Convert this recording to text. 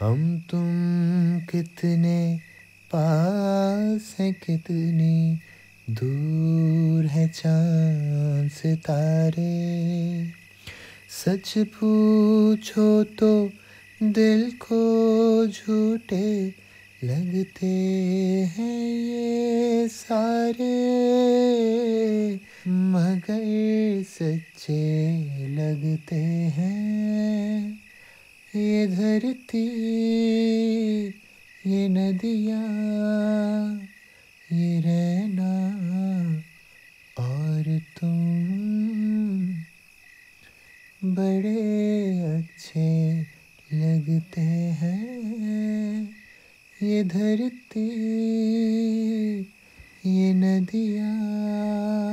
हम तुम कितने पास हैं कितने दूर है चांद सितारे सच पूछो तो दिल को झूठे लगते हैं ये सारे मगर सच्चे लगते हैं ये धरती ये नदिया ये रहना और तुम बड़े अच्छे लगते हैं ये धरती ये नदिया